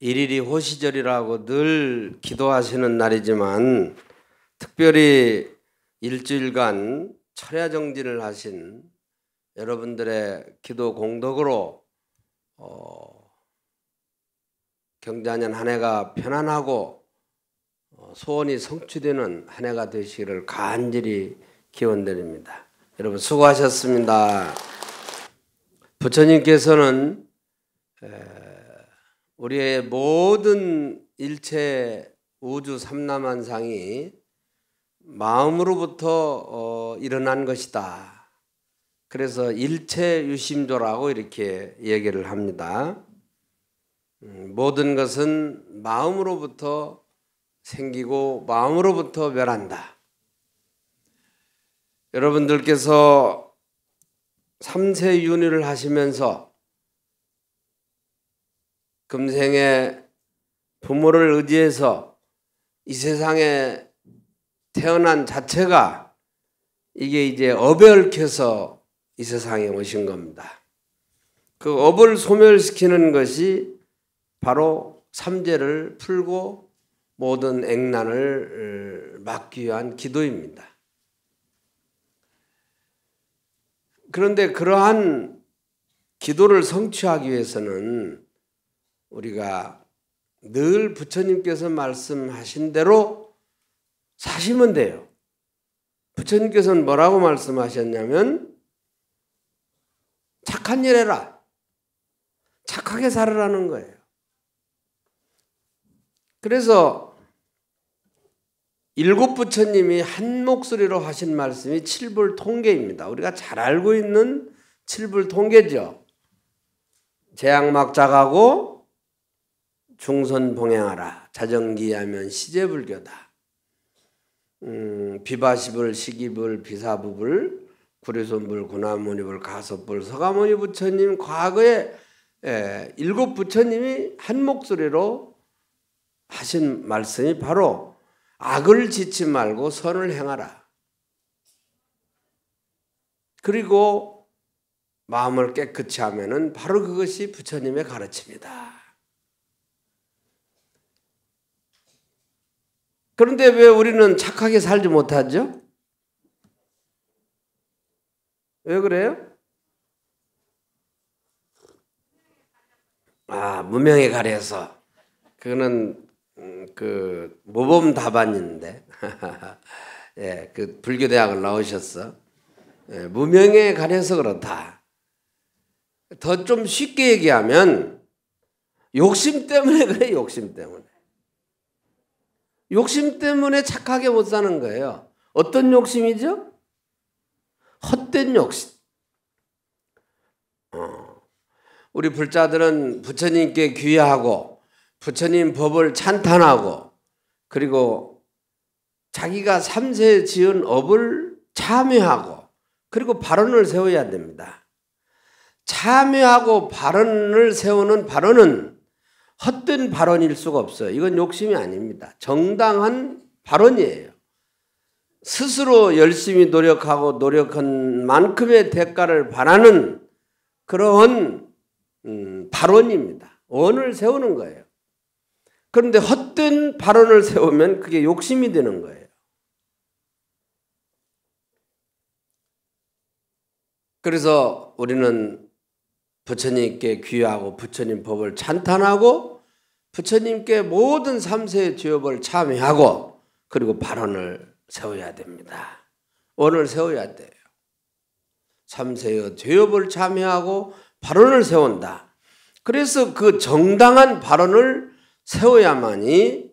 일일이 호시절이라고 늘 기도하시는 날이지만 특별히 일주일간 철야 정진을 하신 여러분들의 기도 공덕으로 어, 경자년 한 해가 편안하고 어, 소원이 성취되는 한 해가 되시기를 간절히 기원드립니다. 여러분 수고하셨습니다. 부처님께서는 에, 우리의 모든 일체 우주 삼라만상이 마음으로부터 어, 일어난 것이다. 그래서 일체 유심조라고 이렇게 얘기를 합니다. 음, 모든 것은 마음으로부터 생기고 마음으로부터 멸한다. 여러분들께서 3세 윤회를 하시면서 금생에 부모를 의지해서 이 세상에 태어난 자체가 이게 이제 업을얽서이 세상에 오신 겁니다. 그 업을 소멸시키는 것이 바로 삼재를 풀고 모든 액난을 어, 막기 위한 기도입니다. 그런데 그러한 기도를 성취하기 위해서는 우리가 늘 부처님께서 말씀하신 대로 사시면 돼요. 부처님께서는 뭐라고 말씀하셨냐면 착한 일 해라. 착하게 살으라는 거예요. 그래서 일곱 부처님이 한 목소리로 하신 말씀이 칠불 통계입니다. 우리가 잘 알고 있는 칠불 통계죠. 재앙막작하고 중선 봉행하라. 자정기하면 시제불교다. 음, 비바시불 시기불 비사부불 구리손불 구나무니불 가섭불 서가모니 부처님 과거에 에, 예, 일곱 부처님이 한 목소리로 하신 말씀이 바로 악을 짓지 말고 선을 행하라. 그리고 마음을 깨끗이 하면 바로 그것이 부처님의 가르침이다. 그런데 왜 우리는 착하게 살지 못하죠? 왜 그래요? 아, 무명에 가려서. 그거는, 음, 그, 모범 답안인데. 예, 그, 불교대학을 나오셨어. 예, 무명에 가려서 그렇다. 더 좀 쉽게 얘기하면, 욕심 때문에 그래, 욕심 때문에. 욕심 때문에 착하게 못 사는 거예요. 어떤 욕심이죠? 헛된 욕심. 어. 우리 불자들은 부처님께 귀하고 부처님 법을 찬탄하고 그리고 자기가 삼세 지은 업을 참여하고 그리고 발언을 세워야 됩니다. 참여하고 발언을 세우는 발언은 헛된 발언일 수가 없어요. 이건 욕심이 아닙니다. 정당한 발언이에요. 스스로 열심히 노력하고 노력한 만큼의 대가를 바라는 그런 음, 발언입니다. 원을 세우는 거예요. 그런데 헛된 발언을 세우면 그게 욕심이 되는 거예요. 그래서 우리는 부처님께 귀하고 부처님 법을 찬탄하고 부처님께 모든 삼세의 죄업을 참여하고 그리고 발언을 세워야 됩니다. 원을 세워야 돼요. 삼세의 죄업을 참여하고 발언을 세운다. 그래서 그 정당한 발언을 세워야만이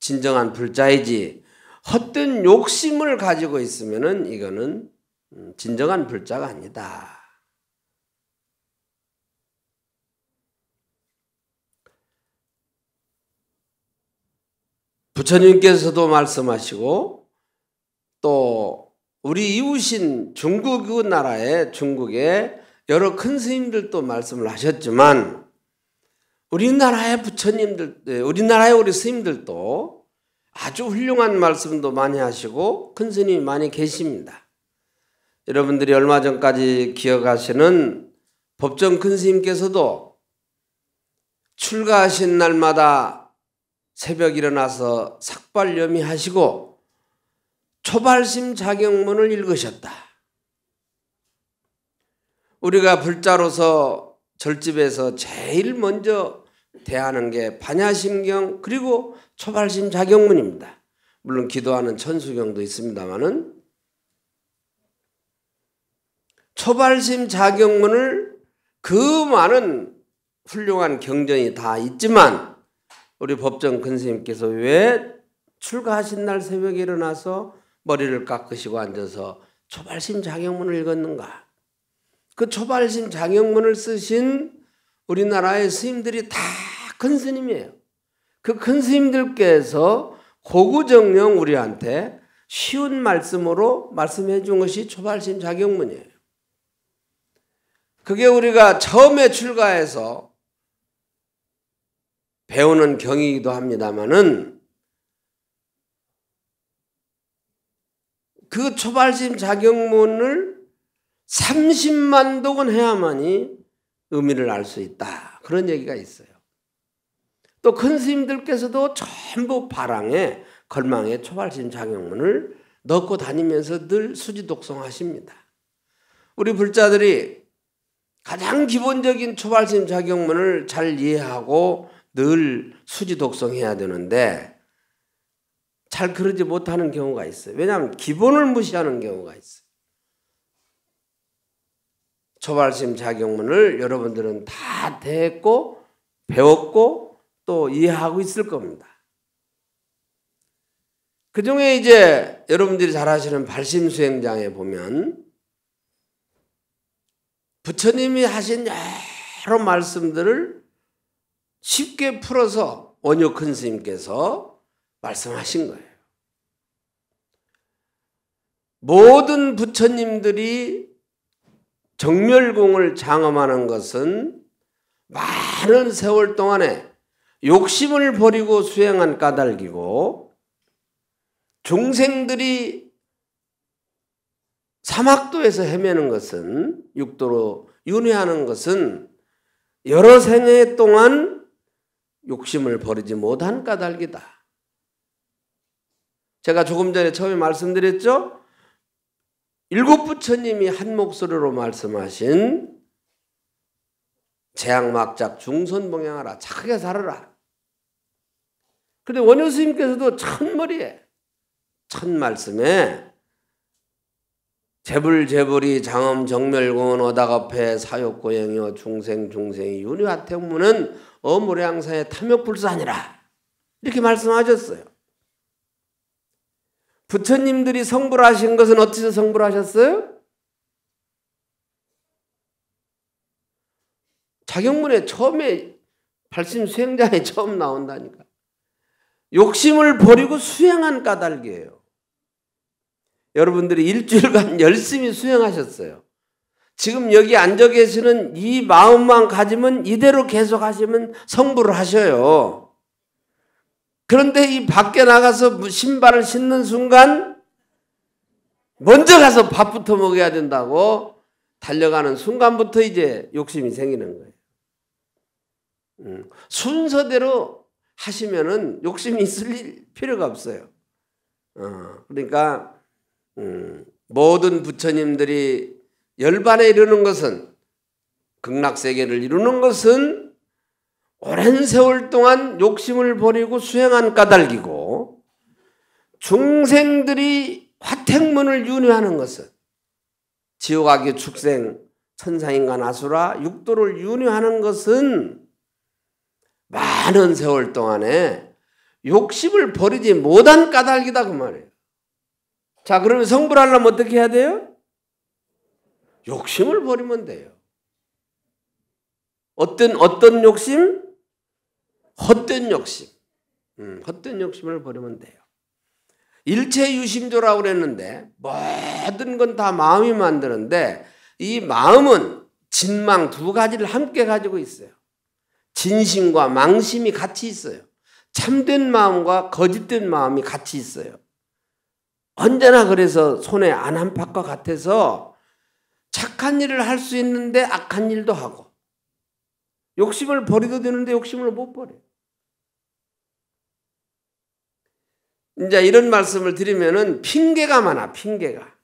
진정한 불자이지 헛된 욕심을 가지고 있으면 이거는 음, 진정한 불자가 아니다. 부처님께서도 말씀하시고 또 우리 이웃인 중국 그 나라의중국의 여러 큰 스님들도 말씀을 하셨지만 우리나라의 부처님들, 네, 우리나라의 우리 스님들도 아주 훌륭한 말씀도 많이 하시고 큰 스님이 많이 계십니다. 여러분들이 얼마 전까지 기억하시는 법정 큰 스님께서도 출가하신 날마다 새벽 일어나서 삭발염이 하시고 초발심 자경문을 읽으셨다. 우리가 불자로서 절집에서 제일 먼저 대하는 게 반야심경 그리고 초발심 자경문입니다. 물론 기도하는 천수경도 있습니다만은 초발심 자경문을 그 많은 훌륭한 경전이 다 있지만 우리 법정 큰스님께서 왜 출가하신 날 새벽에 일어나서 머리를 깎으시고 앉아서 초발심 장영문을 읽었는가? 그 초발심 장영문을 쓰신 우리나라의 스님들이 다큰 스님이에요. 그큰 스님들께서 고구정령 우리한테 쉬운 말씀으로 말씀해 준 것이 초발심 자경문이에요. 그게 우리가 처음에 출가해서 배우는 경이기도 합니다만은 그 초발심 자격문을 30만 독은 해야만이 의미를 알 수 있다. 그런 얘기가 있어요. 또 큰 스님들께서도 전부 바랑에 걸망에 초발심 자격문을 넣고 다니면서 늘 수지독성 하십니다. 우리 불자들이 가장 기본적인 초발심 자격문을 잘 이해하고 늘 수지 독성해야 되는데 잘 그러지 못하는 경우가 있어요. 왜냐하면 기본을 무시하는 경우가 있어요. 초발심 작용문을 여러분들은 다대고 배웠고 또 이해하고 있을 겁니다. 그 중에 이제 여러분들이 잘 아시는 발심 수행장에 보면 부처님이 하신 여러 말씀들을 쉽게 풀어서 원효큰 스님께서 말씀하신 거예요. 모든 부처님들이 정멸공을 장엄하는 것은 많은 세월 동안에 욕심을 버리고 수행한 까닭이고 중생들이 사막도에서 헤매는 것은 육도로 윤회하는 것은 여러 생애 동안 욕심을 버리지 못한 까닭이다. 제가 조금 전에 처음에 말씀드렸죠? 일곱 부처님이 한 목소리로 말씀하신 재앙막작 중선봉양하라 착하게 살아라. 그런데 원효 스님께서도 첫머리에 첫 말씀에 재불재불이 장엄정멸군 어다가패 사욕고행여 중생중생이 윤회하태문은 어무양사의 탐욕불사니라 이렇게 말씀하셨어요. 부처님들이 성불하신 것은 어찌서 성불하셨어요? 자경문에 처음에 발심 수행자에 처음 나온다니까. 욕심을 버리고 수행한 까닭이에요. 여러분들이 일주일간 열심히 수행하셨어요. 지금 여기 앉아 계시는 이 마음만 가지면 이대로 계속 하시면 성불을 하셔요. 그런데 이 밖에 나가서 신발을 신는 순간 먼저 가서 밥부터 먹어야 된다고 달려가는 순간부터 이제 욕심이 생기는 거예요. 음, 순서대로 하시면은 욕심이 있을 필요가 없어요. 어, 그러니까 음, 모든 부처님들이 열반에 이르는 것은 극락세계를 이루는 것은 오랜 세월 동안 욕심을 버리고 수행한 까닭이고 중생들이 화택문을 윤회하는 것은 지옥악의 축생 천상인간 나수라 육도를 윤회하는 것은 많은 세월 동안에 욕심을 버리지 못한 까닭이다 그 말이에요. 자 그러면 성불하려면 어떻게 해야 돼요? 욕심을 버리면 돼요. 어떤 어떤 욕심? 헛된 욕심. 음, 헛된 욕심을 버리면 돼요. 일체 유심조라고 그랬는데 모든 건 다 마음이 만드는데 이 마음은 진망 두 가지를 함께 가지고 있어요. 진심과 망심이 같이 있어요. 참된 마음과 거짓된 마음이 같이 있어요. 언제나 그래서 손에 안한 팍과 같아서 착한 일을 할 수 있는데 악한 일도 하고 욕심을 버리도 되는데 욕심을 못 버려. 이제 이런 말씀을 드리면은 핑계가 많아 핑계가.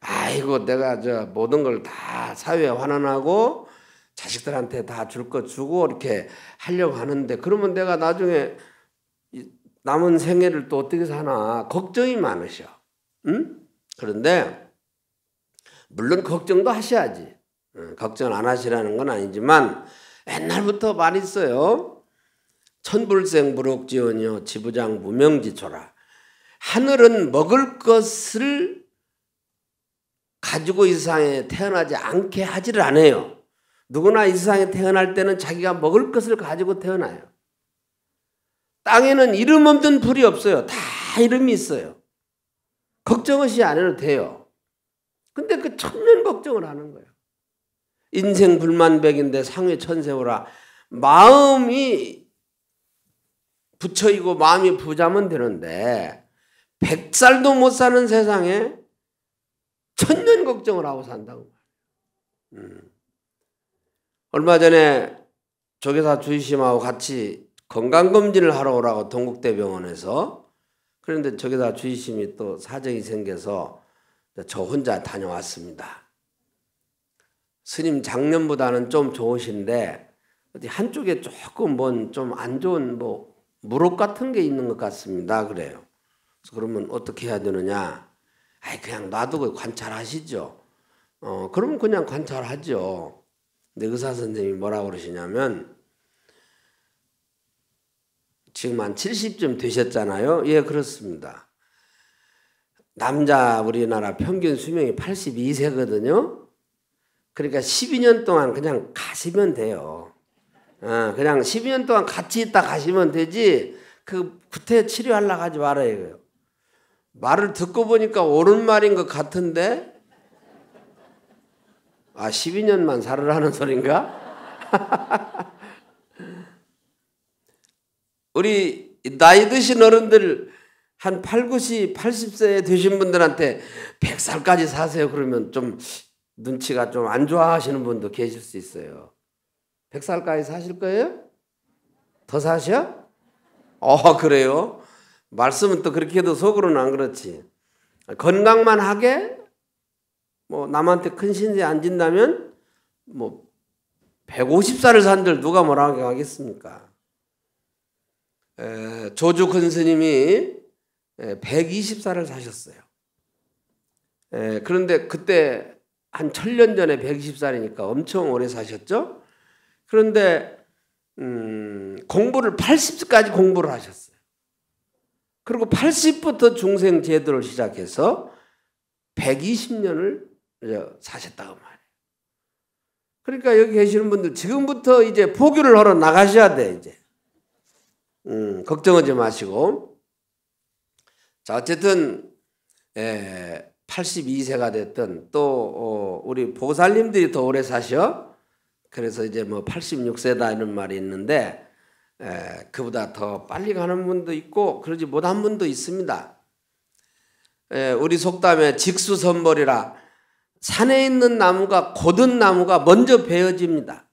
아이고 내가 저 모든 걸 다 사회에 환원하고 자식들한테 다 줄 것 주고 이렇게 하려고 하는데 그러면 내가 나중에 남은 생애를 또 어떻게 사나 걱정이 많으셔. 응? 그런데 물론 그 걱정도 하셔야지. 어, 걱정 안 하시라는 건 아니지만 옛날부터 말이 써요. 천불생 불옥지원이요 지부장 무명지초라. 하늘은 먹을 것을 가지고 이 세상에 태어나지 않게 하지를 않아요. 누구나 이 세상에 태어날 때는 자기가 먹을 것을 가지고 태어나요. 땅에는 이름 없는 불이 없어요. 다 이름이 있어요. 걱정하지 않아도 돼요. 근데 그 천년 걱정을 하는 거예요. 인생 불만백인데 상회 천세오라. 마음이 부처이고 마음이 부자면 되는데 백살도못 사는 세상에 천년 걱정을 하고 산다고 음. 얼마 전에 조계사 주심하고 같이 건강검진을 하러 오라고 동국대병원에서 그런데 조계사 주심이또 사정이 생겨서 저 혼자 다녀왔습니다. 스님 작년보다는 좀 좋으신데 어디 한쪽에 조금 뭔좀 안 좋은 뭐 무릎 같은 게 있는 것 같습니다. 그래요. 그래서 그러면 어떻게 해야 되느냐? 아이 그냥 놔두고 관찰하시죠. 어 그러면 그냥 관찰하죠. 근데 의사 선생님이 뭐라 그러시냐면 지금 한 70쯤 되셨잖아요. 예, 그렇습니다. 남자 우리나라 평균 수명이 82세거든요. 그러니까 12년 동안 그냥 가시면 돼요. 어, 그냥 12년 동안 같이 있다 가시면 되지 그 구태 치료하려고 하지 말아요. 이요 말을 듣고 보니까 옳은 말인 것 같은데 아 12년만 살으라는 소린가? 우리 나이 드신 어른들 한 8, 90, 80세 되신 분들한테 100살까지 사세요 그러면 좀 눈치가 좀 안 좋아하시는 분도 계실 수 있어요. 100살까지 사실 거예요? 더 사셔? 어, 그래요? 말씀은 또 그렇게 해도 속으로는 안 그렇지. 건강만 하게 뭐 남한테 큰 신세 안 진다면 뭐 150살을 산들 누가 뭐라고 하겠습니까? 에, 조주 큰스님이 124를 예, 사셨어요. 예, 그런데 그때 한 천년 전에 124니까 엄청 오래 사셨죠? 그런데 음, 공부를 80까지 공부를 하셨어요. 그리고 80부터 중생 제도를 시작해서 120년을 사셨다고 말이요 그러니까 여기 계시는 분들 지금부터 이제 포교를 하러 나가셔야 돼 이제. 음, 걱정하지 마시고 자, 어쨌든, 에, 82세가 됐던 또, 어, 우리 보살님들이 더 오래 사셔. 그래서 이제 뭐 86세다 이런 말이 있는데, 에, 예, 그보다 더 빨리 가는 분도 있고, 그러지 못한 분도 있습니다. 에, 예, 우리 속담에 직수선벌이라 산에 있는 나무가 고든 나무가 먼저 베어집니다.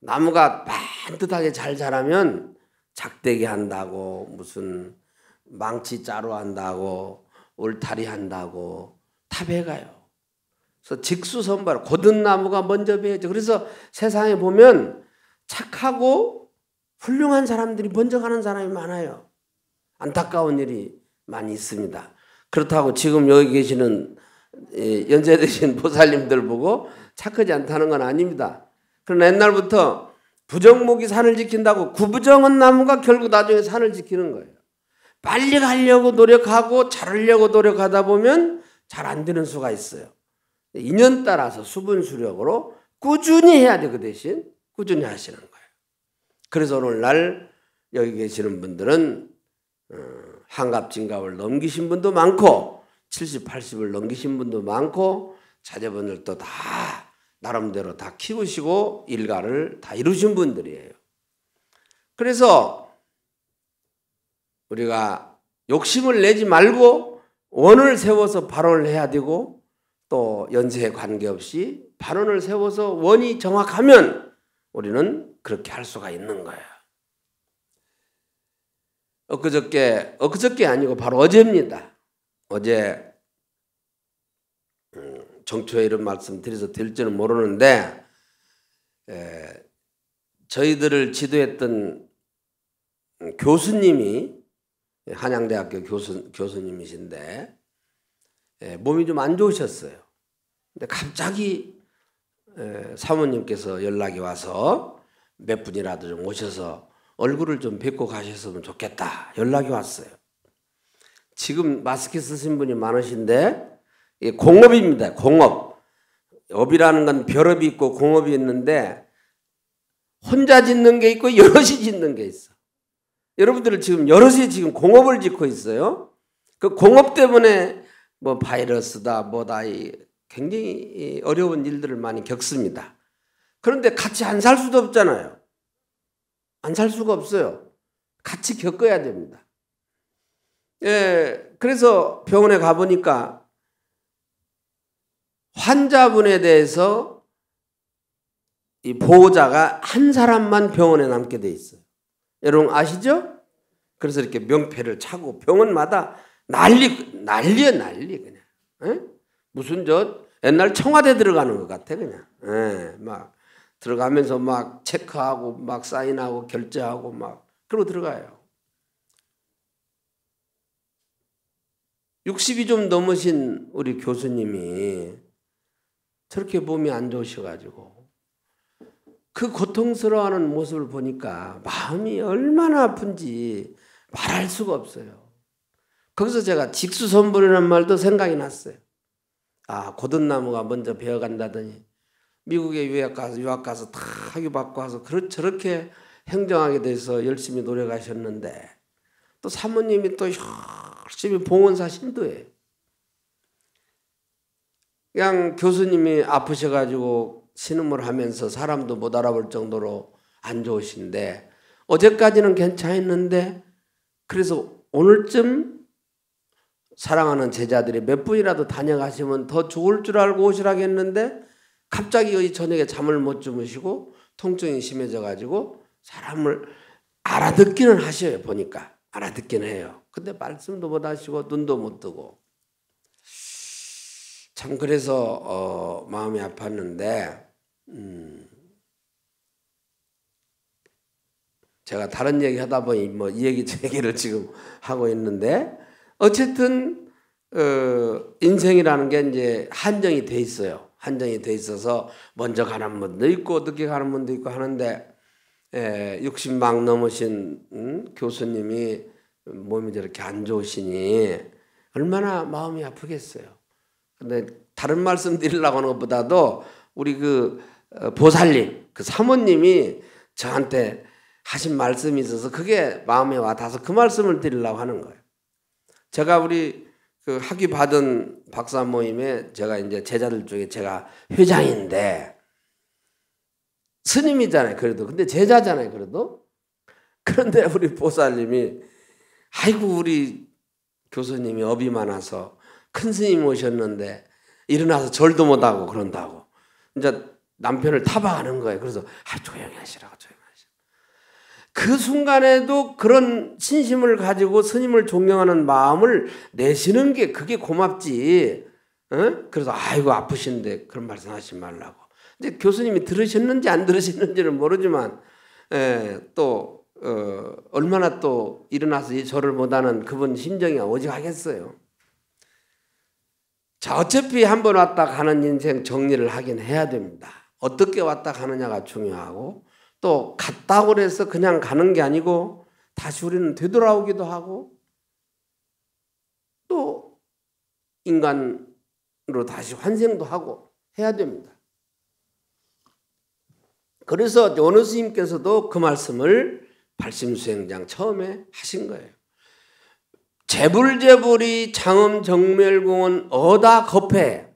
나무가 반듯하게 잘 자라면 작대기 한다고 무슨 망치 짜로 한다고 울타리 한다고 다 배가요. 그래서 직수선발 고든 나무가 먼저 배죠. 그래서 세상에 보면 착하고 훌륭한 사람들이 먼저 가는 사람이 많아요. 안타까운 일이 많이 있습니다. 그렇다고 지금 여기 계시는 예, 연세되신 보살님들 보고 착하지 않다는 건 아닙니다. 그러나 옛날부터 부정목이 산을 지킨다고 구부정은 나무가 결국 나중에 산을 지키는 거예요. 빨리 가려고 노력하고 자르려고 노력하다 보면 잘 안 되는 수가 있어요. 인연 따라서 수분 수력으로 꾸준히 해야 되고 그 대신. 꾸준히 하시는 거예요. 그래서 오늘날 여기 계시는 분들은 한갑, 어, 진갑을 넘기신 분도 많고 70, 80을 넘기신 분도 많고 자제분들도 다 나름대로 다 키우시고 일가를 다 이루신 분들이에요. 그래서 우리가 욕심을 내지 말고 원을 세워서 발언을 해야 되고 또 연세에 관계없이 발언을 세워서 원이 정확하면 우리는 그렇게 할 수가 있는 거예요. 엊그저께, 엊그저께 아니고 바로 어제입니다. 어제 음, 정초에 이런 말씀 드려서 될지는 모르는데 에, 저희들을 지도했던 교수님이 한양대학교 교수, 교수님이신데 예, 몸이 좀 안 좋으셨어요. 근데 갑자기 예, 사모님께서 연락이 와서 몇 분이라도 좀 오셔서 얼굴을 좀 뵙고 가셨으면 좋겠다. 연락이 왔어요. 지금 마스크 쓰신 분이 많으신데 예, 공업입니다. 공업. 업이라는 건 별업이 있고 공업이 있는데 혼자 짓는 게 있고 여럿이 짓는 게 있어. 여러분들을 지금 여럿이 지금 공업을 짓고 있어요. 그 공업 때문에 뭐 바이러스다 뭐다 이 굉장히 어려운 일들을 많이 겪습니다. 그런데 같이 안 살 수도 없잖아요. 안 살 수가 없어요. 같이 겪어야 됩니다. 예, 그래서 병원에 가보니까 환자분에 대해서 이 보호자가 한 사람만 병원에 남게 돼 있어요. 여러분 아시죠? 그래서 이렇게 명패를 차고 병원마다 난리 난리야 난리 그냥 에? 예? 무슨 저 옛날 청와대 들어가는 것 같아 그냥 에, 예, 막 들어가면서 막 체크하고 막 사인하고 결제하고 막 그러고 들어가요. 60이 좀 넘으신 우리 교수님이 저렇게 몸이 안 좋으셔가지고 그 고통스러워하는 모습을 보니까 마음이 얼마나 아픈지 말할 수가 없어요. 거기서 제가 직수선불이라는 말도 생각이 났어요. 아, 고든나무가 먼저 베어간다더니 미국에 유학 가서 유학 가서 다 학위 받고 와서 그렇 저렇게 행정하게 돼서 열심히 노력하셨는데 또 사모님이 또 열심히 봉헌사 신도예요. 그냥 교수님이 아프셔가지고 신음을 하면서 사람도 못 알아볼 정도로 안 좋으신데 어제까지는 괜찮았는데 그래서 오늘쯤 사랑하는 제자들이 몇 분이라도 다녀가시면 더 좋을 줄 알고 오시라고 했는데 갑자기 이 저녁에 잠을 못 주무시고 통증이 심해져 가지고 사람을 알아듣기는 하셔요 보니까 알아듣긴 해요. 근데 말씀도 못 하시고 눈도 못 뜨고 참 그래서 어, 마음이 아팠는데 음. 제가 다른 얘기 하다 보니 뭐 이 얘기 저 얘기를 지금 하고 있는데 어쨌든 어, 인생이라는 게 이제 한정이 돼 있어요. 한정이 돼 있어서 먼저 가는 분도 있고 어떻게 가는 분도 있고 하는데 에, 예, 60막 넘으신 음, 교수님이 몸이 저렇게 안 좋으시니 얼마나 마음이 아프겠어요. 근데 다른 말씀 드리려고 하는 것보다도 우리 그 어, 보살님, 그 사모님이 저한테 하신 말씀이 있어서 그게 마음에 와닿아서 그 말씀을 드리려고 하는 거예요. 제가 우리 그 학위 받은 박사 모임에 제가 이제 제자들 중에 제가 회장인데 스님이잖아요. 그래도 근데 제자잖아요. 그래도 그런데 우리 보살님이 아이고 우리 교수님이 업이 많아서 큰 스님 오셨는데 일어나서 절도 못하고 그런다고 이제 남편을 타박하는 거예요. 그래서 아, 조용히 하시라고 조용히 하시라고. 그 순간에도 그런 신심을 가지고 스님을 존경하는 마음을 내시는 게 그게 고맙지. 어? 그래서 아이고 아프신데 그런 말씀하지 말라고. 이제 교수님이 들으셨는지 안 들으셨는지는 모르지만 에, 예, 또 어, 얼마나 또 일어나서 이절 못하는 그분 심정이 오직하겠어요. 자 어차피 한 번 왔다 가는 인생 정리를 하긴 해야 됩니다. 어떻게 왔다 가느냐가 중요하고 또 갔다고 해서 그냥 가는 게 아니고 다시 우리는 되돌아오기도 하고 또 인간으로 다시 환생도 하고 해야 됩니다. 그래서 어느 스님께서도 그 말씀을 발심수행장 처음에 하신 거예요. 재불재불이 장엄정멸공은 어다 거패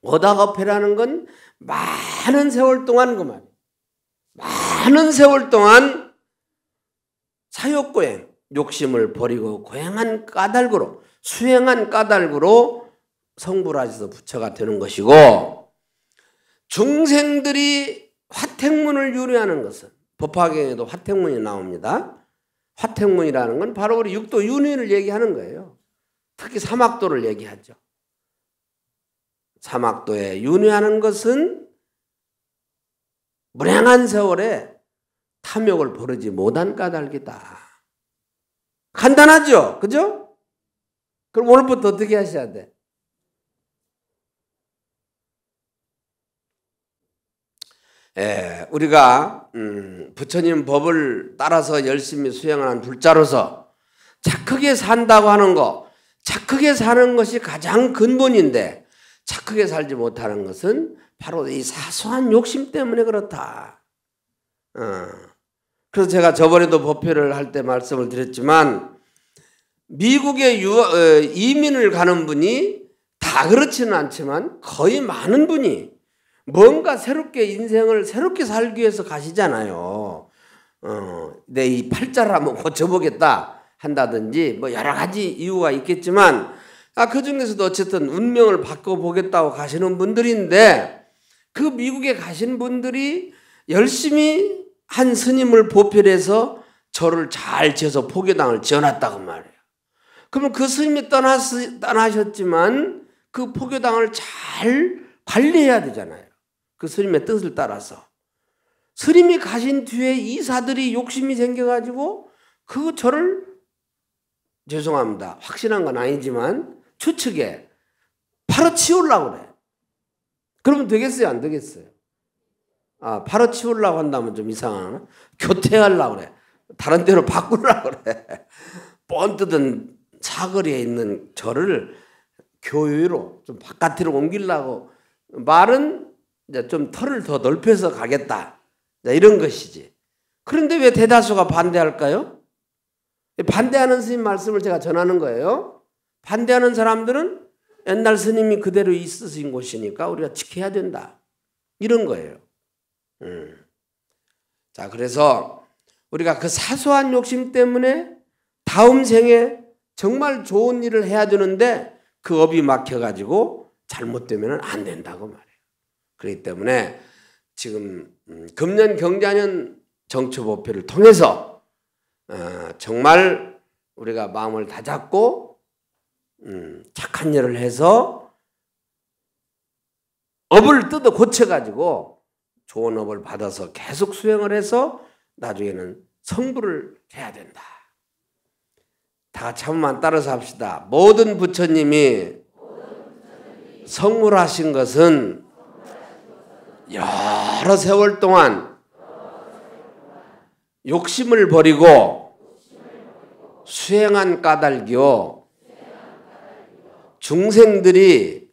어다 거패라는건 많은 세월 동안 그 말. 많은 세월 동안 사욕고행, 욕심을 버리고 고행한 까닭으로 수행한 까닭으로 성불하셔서 부처가 되는 것이고 중생들이 화택문을 유리하는 것은 법화경에도 화택문이 나옵니다. 화택문이라는 건 바로 우리 육도 윤회를 얘기하는 거예요. 특히 사막도를 얘기하죠. 사막도에 윤회하는 것은 무량한 세월에 탐욕을 부르지 못한 까닭이다. 간단하죠? 그죠? 그럼 오늘부터 어떻게 하셔야 돼? 예, 우리가 음, 부처님 법을 따라서 열심히 수행하는 불자로서 착하게 산다고 하는 거, 착하게 사는 것이 가장 근본인데 착하게 살지 못하는 것은 바로 이 사소한 욕심 때문에 그렇다. 어. 그래서 제가 저번에도 법회를 할 때 말씀을 드렸지만 미국에 유, 어, 이민을 가는 분이 다 그렇지는 않지만 거의 많은 분이 뭔가 새롭게 인생을 새롭게 살기 위해서 가시잖아요. 어, 내이 팔자를 한번 고쳐보겠다 한다든지 뭐 여러 가지 이유가 있겠지만 아, 그 중에서도 어쨌든 운명을 바꿔보겠다고 가시는 분들인데 그 미국에 가신 분들이 열심히 한 스님을 보필해서 저를 잘 지어서 포교당을 지어놨다고 말이에요. 그러면 그 스님이 떠나스, 떠나셨지만 그 포교당을 잘 관리해야 되잖아요. 그 스님의 뜻을 따라서. 스님이 가신 뒤에 이사들이 욕심이 생겨가지고 그 저를 죄송합니다. 확실한건 아니지만 추측에 바로 치우려고 그래. 그러면 되겠어요? 안 되겠어요? 아, 바로 치우려고 한다면 좀 이상하나? 교체하려고 그래. 다른 데로 바꾸려고 그래. 뻔뜨든 사거리에 있는 저를 교회로 좀 바깥으로 옮기려고 말은 이제 좀 털을 더 넓혀서 가겠다. 이런 것이지. 그런데 왜 대다수가 반대할까요? 반대하는 스님 말씀을 제가 전하는 거예요. 반대하는 사람들은 옛날 스님이 그대로 있으신 곳이니까 우리가 지켜야 된다. 이런 거예요. 음. 자, 그래서 우리가 그 사소한 욕심 때문에 다음 생에 정말 좋은 일을 해야 되는데 그 업이 막혀가지고 잘못되면 안 된다고 말해요. 그렇기 때문에 지금 음, 금년 경자년 정초보표를 통해서 어, 정말 우리가 마음을 다잡고 음, 착한 일을 해서 업을 뜯어 고쳐가지고 좋은 업을 받아서 계속 수행을 해서 나중에는 성부를 해야 된다. 다 참만 따라서 합시다. 모든 부처님이 성물하신 것은 여러 세월 동안 욕심을 버리고 수행한 까닭이요. 중생들이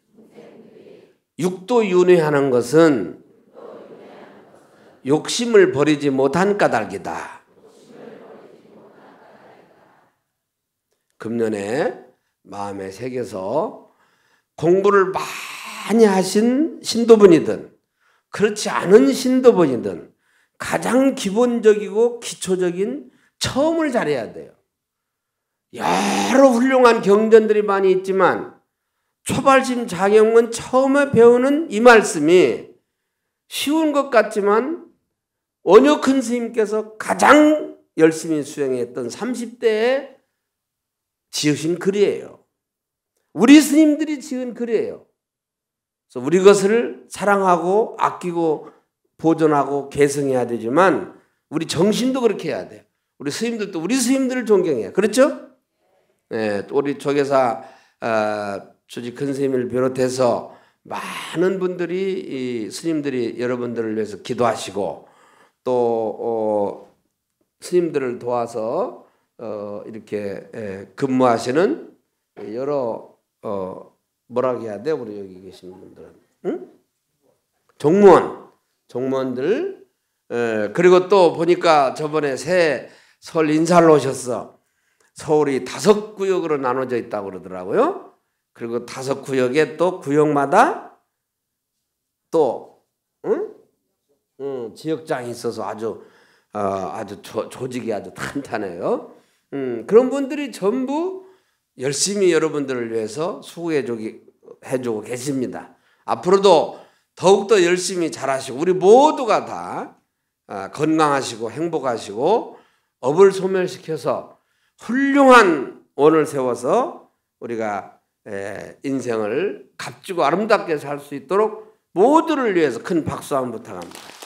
육도 윤회하는 것은 욕심을 버리지 못한 까닭이다. 금년에 마음에 새겨서 공부를 많이 하신 신도분이든 그렇지 않은 신도분이든 가장 기본적이고 기초적인 처음을 잘해야 돼요. 여러 훌륭한 경전들이 많이 있지만 초발심 장영은 처음에 배우는 이 말씀이 쉬운 것 같지만 원효 큰 스님께서 가장 열심히 수행했던 30대에 지으신 글이에요. 우리 스님들이 지은 글이에요. 그래서 우리 것을 사랑하고 아끼고 보존하고 개성해야 되지만 우리 정신도 그렇게 해야 돼요. 우리 스님들도 우리 스님들을 존경해요. 그렇죠? 예, 우리 조계사 어, 주지 큰스님을 비롯해서 많은 분들이 이 스님들이 여러분들을 위해서 기도하시고 또 어, 스님들을 도와서 어, 이렇게 에, 예, 근무하시는 여러 어, 뭐라고 해야 돼 우리 여기 계신 분들은 응? 종무원 종무원들 에, 예, 그리고 또 보니까 저번에 새설 인사를 오셨어 서울이 다섯 구역으로 나눠져 있다고 그러더라고요. 그리고 다섯 구역에 또 구역마다 또 응? 응, 지역장이 있어서 아주 어, 아주 조, 조직이 아주 탄탄해요. 음, 그런 분들이 전부 열심히 여러분들을 위해서 수고해주고 계십니다. 앞으로도 더욱더 열심히 잘하시고 우리 모두가 다 아, 건강하시고 행복하시고 업을 소멸시켜서 훌륭한 원을 세워서 우리가 예, 인생을 값지고 아름답게 살 수 있도록 모두를 위해서 큰 박수 한번 부탁합니다.